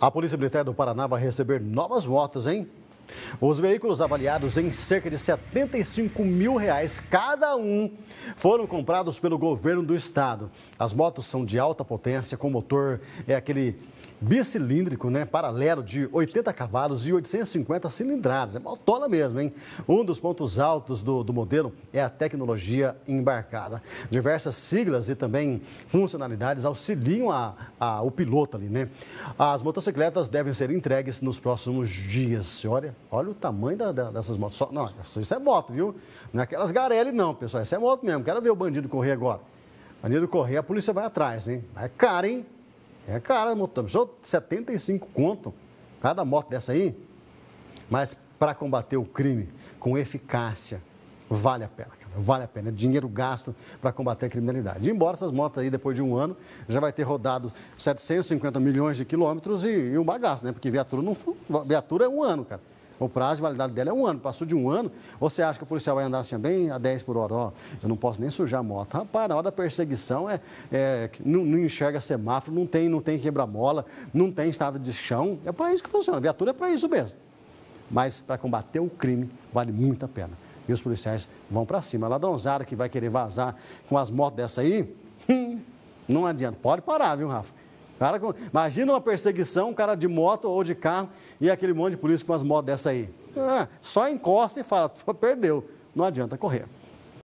A Polícia Militar do Paraná vai receber novas motos, hein? Os veículos avaliados em cerca de 75 mil reais cada um foram comprados pelo governo do estado. As motos são de alta potência, com motor é aquele bicilíndrico, né, paralelo de 80 cavalos e 850 cilindradas. É motona mesmo, hein? Um dos pontos altos do, do modelo é a tecnologia embarcada. Diversas siglas e também funcionalidades auxiliam a, a, o piloto ali, né? As motocicletas devem ser entregues nos próximos dias. Olha, olha o tamanho da, da, dessas motos. não, isso é moto, viu? Não é aquelas garelli não, pessoal. Isso é moto mesmo. Quero ver o bandido correr agora. Bandido correr, a polícia vai atrás, hein? É caro, hein? É cara, motorizou 75 conto cada moto dessa aí. Mas para combater o crime com eficácia, vale a pena, cara. Vale a pena. É dinheiro gasto para combater a criminalidade. embora essas motos aí, depois de um ano, já vai ter rodado 750 milhões de quilômetros e, e um bagaço, né? Porque viatura, não, viatura é um ano, cara. O prazo de validade dela é um ano. Passou de um ano, você acha que o policial vai andar assim, bem a 10 por hora? Ó, eu não posso nem sujar a moto. Rapaz, na hora da perseguição, é, é não, não, enxerga semáforo, não tem, não tem quebra-mola, não tem estrada de chão. É para isso que funciona. A viatura é para isso mesmo. Mas para combater o crime, vale muito a pena. E os policiais vão para cima. A ladrãozada que vai querer vazar com as motos dessa aí, hum, não adianta. Pode parar, viu, Rafa? Cara, imagina uma perseguição, um cara de moto ou de carro e aquele monte de polícia com umas motos dessa aí. Ah, só encosta e fala, perdeu, não adianta correr.